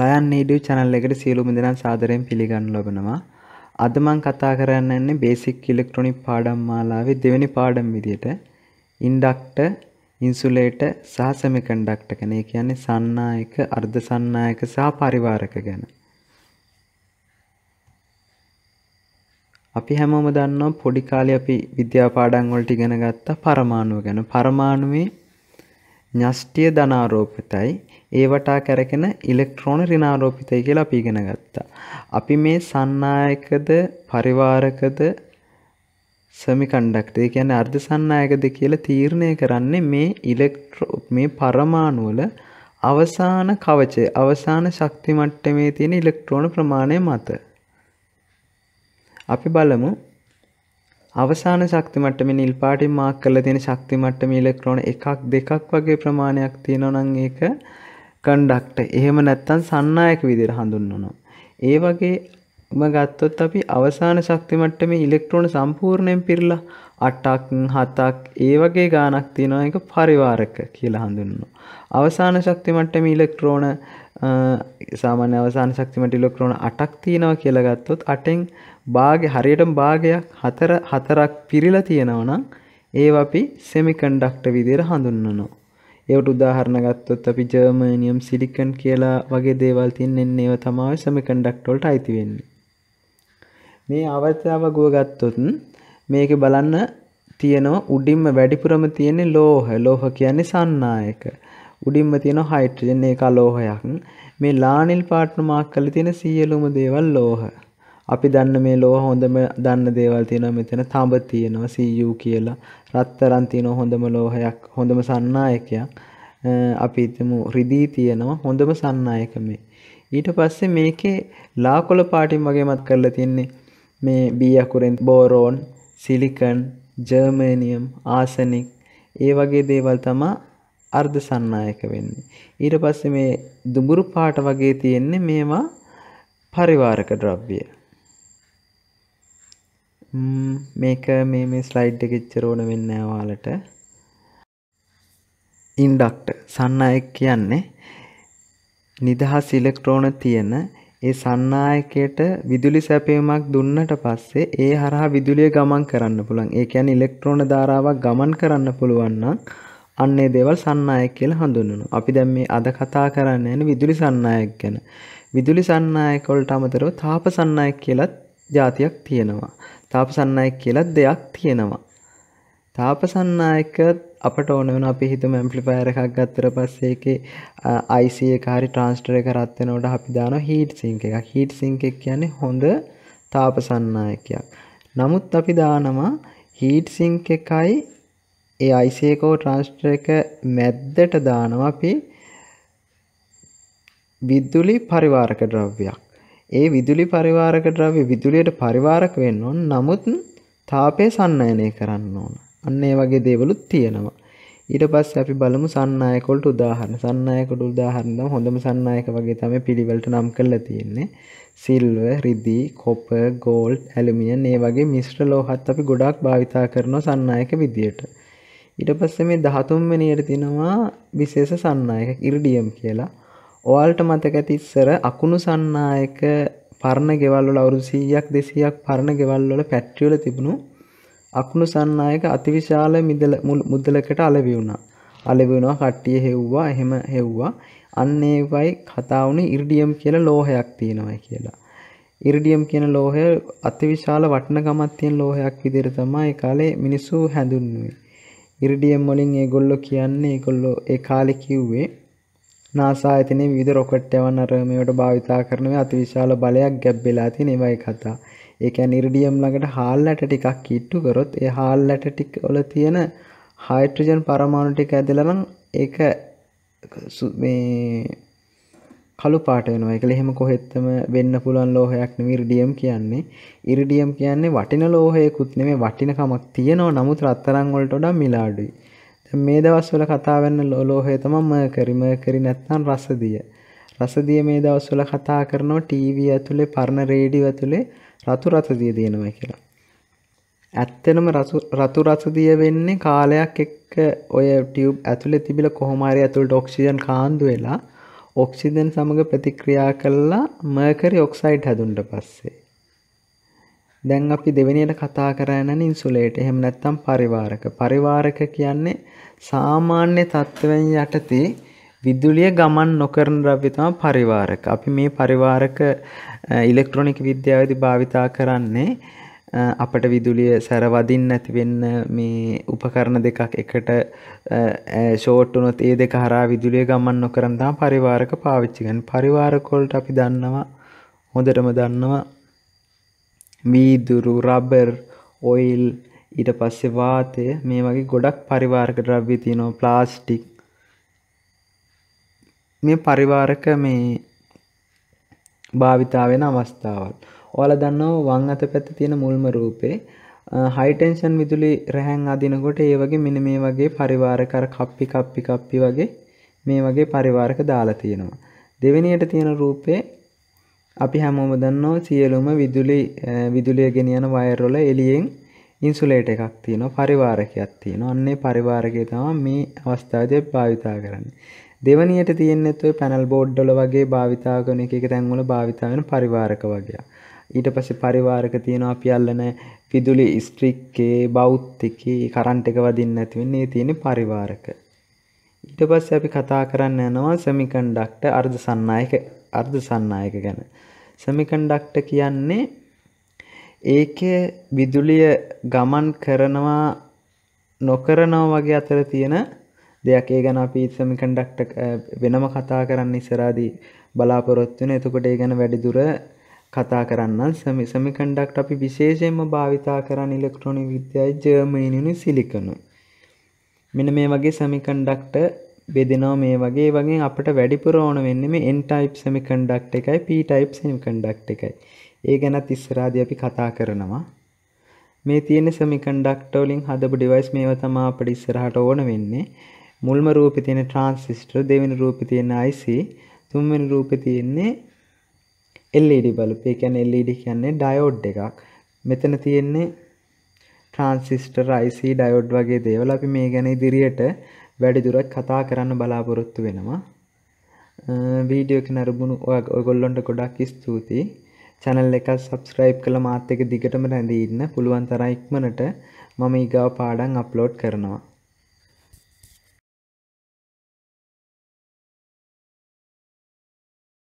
Lion නඩු channel එකට සියලුම දෙනා සාදරයෙන් පිළිගන්න ලබනවා අද මං කතා කරන්න යන්නේ බේසික් ඉලෙක්ට්‍රොනික පාඩම් මාලාවේ දෙවෙනි පාඩම් විදියට ඉන්ඩක්ටර් ඉන්සුලේටර් සහ සෙමිකන්ඩක්ටර් ගැන ඒ කියන්නේ සන්නායක අර්ධ සන්නායක සහ පරිවාරක ගැන අපි හැමෝම දන්නවා පොඩි කාලේ අපි විද්‍යා පාඩම් වලට ඉගෙන ගත්ත පරමාණු ගැන පරමාණුවේ න්‍යෂ්ටිය ධනාරෝපිතයි ඒ වටා කැරකෙන ඉලෙක්ට්‍රෝන ඍණාරෝපිතයි කියලා අපි ඉගෙන ගත්තා. අපි මේ සන්නායකද පරිවාරකද සෙමිකන්ඩක්ටර් ඒ කියන්නේ අර්ධ සන්නායකද කියලා තීරණය කරන්නේ මේ ඉලෙක්ට්‍රෝ මේ පරමාණු වල අවසාන කවචය අවසාන ශක්ති මට්ටමේ තියෙන ඉලෙක්ට්‍රෝන ප්‍රමාණය මත. අපි බලමු අවසාන ශක්ති මට්ටම නිල් පාටින් මාක් කරලා තියෙන ශක්ති මට්ටම ඉලෙක්ට්‍රෝන එකක් දෙකක් වගේ ප්‍රමාණයක් තියෙනවා නම් ඒක කන්ඩක්ටර්. එහෙම නැත්නම් සන්නායක විදිහට හඳුන්වනවා. ඒ වගේ එම ගත්තොත් අපි අවසාන ශක්ති මට්ටමේ ඉලෙක්ට්‍රෝන සම්පූර්ණයෙන් පිරලා අටක් හතක් ඒ වගේ ගානක් තියෙනවා එක පරිවාරක කියලා හඳුන්වනවා. අවසාන ශක්ති මට්ටමේ ඉලෙක්ට්‍රෝන සාමාන්‍ය අවසාන ශක්ති මට්ටමේ ඉලෙක්ට්‍රෝන 8ක් තියෙනවා කියලා ගත්තොත් 8න් භාගය හරියටම භාගයක් හතර හතරක් පිරিলা තියෙනවා නම් ඒව අපි සෙමිකන්ඩක්ටර් විදියට හඳුන්වනවා. ඒවට උදාහරණ ගත්තොත් අපි ජර්මනියම් සිලිකන් කියලා වගේ දේවල් තියෙන එන්නේ ඒවා තමයි සෙමිකන්ඩක්ටර් වලට අයිති වෙන්නේ. මේ අවස්ථාව ගුව ගත්තොත් මේක බලන්න තියෙනවා උඩින්ම වැඩිපුරම තියෙන්නේ ලෝහ ලෝහ කියන්නේ සන්නායක උඩින්ම තියෙන හයිට්‍රජන් ඒක අලෝහයක් මේ ලානිල් පාට්න මාක් කරලා තියෙන සියලුම දේවල් ලෝහ අපි දන්න මේ ලෝහ හොඳම දන්න දේවල් තියෙනවා මෙතන තඹ තියෙනවා CU කියලා රත්තරන් තියෙනවා හොඳම ලෝහයක් හොඳම සන්නායකයක් අපි හිතමු රිදී තියෙනවා හොඳම සන්නායක මේ ඊට පස්සේ මේකේ ලාකොළ පාටින් වගේමත් කරලා තියෙන්නේ මේ බී අකුරෙන් බෝරෝන් සිලිකන් ජර්මේනියම් ආසනික් ඒ වගේ දේවල් තමා අර්ධ සන්නායක වෙන්නේ. ඊට පස්සේ මේ දුඹුරු පාට වගේ තියෙන්නේ මේවා පරිවාරක ද්‍රව්‍ය. මේක මේ මේ ස්ලයිඩ් එක ඉච්චර ඕන වෙන්නේ නැහැ ඔයාලට. ඉන්ඩක්ටර් සන්නායක කියන්නේ නිදහස් ඉලෙක්ට්‍රෝන තියෙන ඒ සන්නායකයට විදුලි සැපයුමක් දුන්නට පස්සේ ඒ හරහා විදුලිය ගමන් කරන්න පුළුවන්. ඒ කියන්නේ ඉලෙක්ට්‍රෝන ධාරාවක් ගමන් කරන්න පුළුවන් නම් අන්න ඒ දේවල් සන්නායක කියලා හඳුන්වනවා. අපි දැන් මේ අද කතා කරන්න යන්නේ විදුලි සන්නායක ගැන. විදුලි සන්නායක වලට අමතරව තාප සන්නායක කියලත් જાතියක් තියෙනවා. තාප සන්නායක කියලත් දෙයක් තියෙනවා. තාපසන්නායක අපට ඕන වන අපි හිතම ඇම්පලිපයර එකක් ගත්තර පස්සේක අයිසිය කාරි ට්‍රන්ස්ටර එක රත්වෙනවට අපි දාන හිට සිංක එකක් හිට සිංක එක කියන්නේ හොඳ තාපසන්නායකයක් නමුත් අපි දානවා හීට් සිංක එකයි ඒ අයිසේකෝ ට්‍රන්ස්ටර එක මැද්දට දානවා අපි විදුලි පරිවාරක ද්‍රව්‍යයක් ඒ විදුලි පරිවාරක ද්‍රව්‍ය විදුලියට පරිවාරක වෙන්න ඕන නමුත් තාපය සන්නයනය කරන්න ඕන අන්න ඒ වගේ දේවලුත් තියෙනවා ඊට පස්සේ අපි බලමු සන්නායකොල්ට උදාහරණ සන්නායකට උදාහරණ නම් හොඳම සන්නායක වගේ තමයි පිළිවෙලට නම් කරලා තියෙන්නේ සිල්ව රිදී කොප ගෝල්ඩ් ඇලුමිනියම් මේ වගේ මිශ්‍ර ලෝහත් අපි ගොඩාක් භාවිතා කරනවා සන්නායක විදියට ඊට පස්සේ මේ 13 වෙනියට තියෙනවා විශේෂ සන්නායක ඉරිඩියම් කියලා ඔයාලට මතක ඇති ඉස්සර අකුණු සන්නායක පරණ ගෙවල් වල අවුරුදු 100ක් 200ක් පරණ ගෙවල් වල පැට්‍රි වල තිබුණු අකුණු සන්නායක අතිවිශාල මුදලකට අලවි වුණා. අලවි වුණා කට්ටිය හෙව්වා එහෙම හෙව්වා. අන්න ඒවයි කතා වුණේ ඉරිඩියම් කියලා ලෝහයක් තියෙනවා කියලා. ඉරිඩියම් කියන ලෝහය අතිවිශාල වටිනකමක් තියෙන ලෝහයක් විදිහට තමයි කාලේ මිනිස්සු හැඳුන්වුවේ. ඉරිඩියම් වලින් ඒගොල්ලෝ කියන්නේ ඒගොල්ලෝ ඒ කාලේ කිව්වේ නාසා එතන විවිධ රොකට් යවන්න අර මේවට භාවිතා කරන මේ අතිවිශාල බලයක් ගැබ් වෙලා තියෙන ඒවයි කතා. ඒක නිර්ඩියම් ළඟට හාල්ලට ටිකක් කිට්ටු කරොත් ඒ හාල්ලට ටික් ඔල තියෙන හයිට්‍රජන් පරමාණු ටික ඇදලනම් ඒක මේ කළු පාට වෙනවා එකල එහෙම කොහෙත්තම වෙන්න පුළුවන් ලෝහයක් නිර්ඩියම් කියන්නේ ඉරිඩියම් කියන්නේ වටින ලෝහයකුත් නෙමේ වටිනකමක් තියෙනවා නමුත් රත්තරන් වලට වඩා මිලාඩුයි මේ දවස්වල කතා වෙන්න ලෝහය තමයි මර්කරි මර්කරි නැත්නම් රසදිය රසදිය මේ දවස්වල කතා කරනවා ටීවී ඇතුලේ පරණ රේඩියෝ ඇතුලේ රතු රසදිය තියෙනවා කියලා. ඇත්තනම රතු රසදිය වෙන්නේ කාලයක් එක්ක ඔය ටියබ් ඇතුළෙ තිබිල කොහොමරි ඇතුළට ඔක්සිජන් කාන්දු වෙලා ඔක්සිදන් සමඟ ප්‍රතික්‍රියා කල්ලා මර්කරි ඔක්සයිට් හැදුන්ට පස්සේ. දැන් අපි දෙවනියට කතා කරන්න ඉන්සුලේට එහෙම නැත්තම් පරිවාරක පරිවාරක කියන්නේ සාමාන්‍ය තත්ත්වයෙන් යටතේ විදුලිය ගමන් නොකරන ද්‍රව්‍ය තමයි පරිවාරක. අපි මේ පරිවාරක ඉලෙක්ට්‍රොනික විද්‍යාවේදී භාවිතා කරන්නේ අපට විදුලිය සැරවදින් නැති වෙන්න මේ උපකරණ දෙකක් එකට ෂෝට් වුණොත් ඒ දෙක හරහා විදුලිය ගමන් නොකරන තමයි පරිවාරක පාවිච්චි කරන්නේ. පරිවාරක වලට අපි දන්නවා හොඳටම දන්නවා වීදුරු රබර් ඔයිල් ඊට පස්සේ වාතය මේ වගේ ගොඩක් පරිවාරක ද්‍රව්‍ය තියෙනවා ප්ලාස්ටික් මේ පරිවාරක මේ භාවිතා වෙන අවස්ථාවල් ඕල දන්නව වං අත පැත්ත තියෙන මුල්ම රූපේ හයිටෙන්ෂන් විදුලි රැහැන් අදිනකොට ඒ වගේ මෙන මේ වගේ පරිවාරකර කප්පි කප්පි කප්පි වගේ මේ වගේ පරිවාරක දාලා තියෙනවා දෙවෙනියට තියෙන රූපේ අපි හැමෝම දන්නෝ සියලුම විදුලි විදුලිය ගෙන යන වයරොල එලියෙන් ඉන්සුලේට එකක් තියෙනවා පරිවාරකයක් තියෙනවා අන්නේ පරිවාරකය තමයි මේ අවස්ථාවේදී භාවිතා කරන්නේ දෙවනියට තියෙන්නෙත් ඔය පැනල් බෝඩ්ඩොල වගේ භාවිතා කරන එක තැන්වල භාවිතා වෙන පරිවාරක වගේ ඊට පස්සේ පරිවාරක තියෙනවා අපි අල්ලන විදුලි ස්ට්‍රික්කේ බෞද්ධ එකේ කරන්ට් එක වදින්න නැති වෙන්නේ තියෙන පරිවාරක ඊට පස්සේ අපි කතා කරන්න යනවා සෙමිකන්ඩක්ටර් අර්ධ සන්නායක අර්ධ සන්නායක ගැන සෙමිකන්ඩක්ටර් කියන්නේ ඒකේ විදුලිය ගමන් කරනවා නොකරනවා වගේ අතර තියෙන දෙයක් ඒ ගැන අපි ඉත්සමි කණ්ඩක්ට වෙනම කතා කරන්න ඉස්සරාදී බලාපොරොත්තුන එතකොට ඒ ගැන වැඩිදුර කතා කරන්න සමි සමි කණ්ඩක්ට අපි විශේෂයෙන්ම භාවිතා කරන්න ඉලෙක්ට්‍රොනි විද්‍යයි ජර්මීනිනි සිලිකනු මෙන මේ වගේ සමිකණ්ඩක්ට බෙදෙනවා මේ වගේ වගේ අපට වැඩිපුර ඕන වෙන්න මේ එන්ටයිප් සමි කණ්ඩක්ට එකයි පටයිප් සමි කණ්ඩක්ට එකයි ඒ ගැනත් ඉස්සරාධ අපි කතා කරනවා මේ තියෙන සමිකණ්ඩක්ටවලින් හදපු ඩිවයිස් මේව තමා අපට ඉස්සරහට ඕන වෙන්නේ මුල්ම රූපෙ තියෙන ට්‍රාන්සිස්ටර් දෙවෙනි රූපෙ තියෙන IC තුන්වෙනි රූපෙ තියෙන්නේ LED බල්බ් ඒ කියන්නේ LED කියන්නේ ඩයෝඩ් එකක් මෙතන තියෙන්නේ ට්‍රාන්සිස්ටර් IC ඩයෝඩ් වගේ දේවල් අපි මේ ගැන ඉදිරියට වැඩිදුරටත් කතා කරන්න බලාපොරොත්තු වෙනවා වීඩියෝ එක නරඹුණු ඔයගොල්ලොන්ට ගොඩක් ස්තුතියි channel එක subscribe කළා මාත් එක දිගටම රැඳී ඉන්න පුළුවන් තරම් ඉක්මනට මම ඊගාව පාඩම් අප්ලෝඩ් කරනවා